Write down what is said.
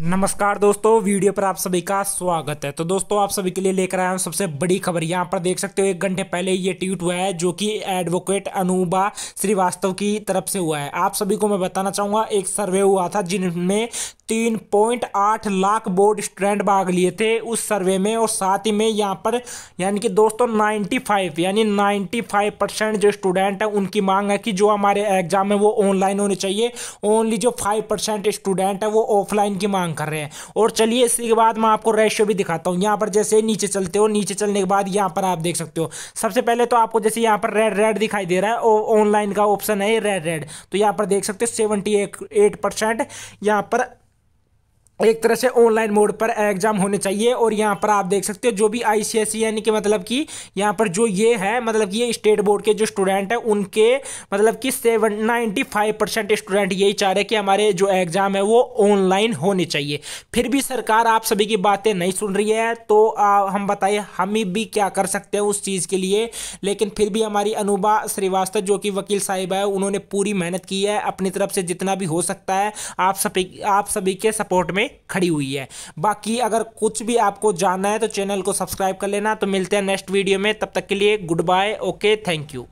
नमस्कार दोस्तों वीडियो पर आप सभी का स्वागत है तो दोस्तों आप सभी के लिए लेकर आया हूँ सबसे बड़ी खबर यहाँ पर देख सकते हो एक घंटे पहले ये ट्वीट हुआ है जो कि एडवोकेट अनुबा श्रीवास्तव की तरफ से हुआ है आप सभी को मैं बताना चाहूँगा एक सर्वे हुआ था जिनमें तीन पॉइंट आठ लाख बोर्ड स्टूडेंट भाग लिए थे उस सर्वे में और साथ ही में यहाँ पर यानी कि दोस्तों नाइन्टी फाइव यानी नाइन्टी फाइव परसेंट जो स्टूडेंट है उनकी मांग है कि जो हमारे एग्जाम है वो ऑनलाइन होने चाहिए ओनली जो फाइव परसेंट स्टूडेंट है वो ऑफलाइन की मांग कर रहे हैं और चलिए इसी के बाद मैं आपको रेशियो भी दिखाता हूँ यहाँ पर जैसे नीचे चलते हो नीचे चलने के बाद यहाँ पर आप देख सकते हो सबसे पहले तो आपको जैसे यहाँ पर रेड रेड दिखाई दे रहा है और ऑनलाइन का ऑप्शन है रेड रेड तो यहाँ पर देख सकते हो सेवेंटी एट परसेंट यहाँ पर एक तरह से ऑनलाइन मोड पर एग्जाम होने चाहिए और यहाँ पर आप देख सकते हो जो भी आई सी e यानी कि मतलब कि यहाँ पर जो ये है मतलब कि ये स्टेट बोर्ड के जो स्टूडेंट हैं उनके मतलब कि seven ninety five percent student यही चाह रहे हैं कि हमारे जो एग्ज़ाम है वो ऑनलाइन होने चाहिए फिर भी सरकार आप सभी की बातें नहीं सुन रही है तो आ, हम बताइए हम ही भी क्या कर सकते हैं उस चीज़ के लिए लेकिन फिर भी हमारी अनुभा श्रीवास्तव जो कि वकील साहिब है उन्होंने पूरी मेहनत की है अपनी तरफ से जितना भी हो सकता है आप सभी आप सभी के सपोर्ट में खड़ी हुई है बाकी अगर कुछ भी आपको जानना है तो चैनल को सब्सक्राइब कर लेना तो मिलते हैं नेक्स्ट वीडियो में तब तक के लिए good bye okay thank you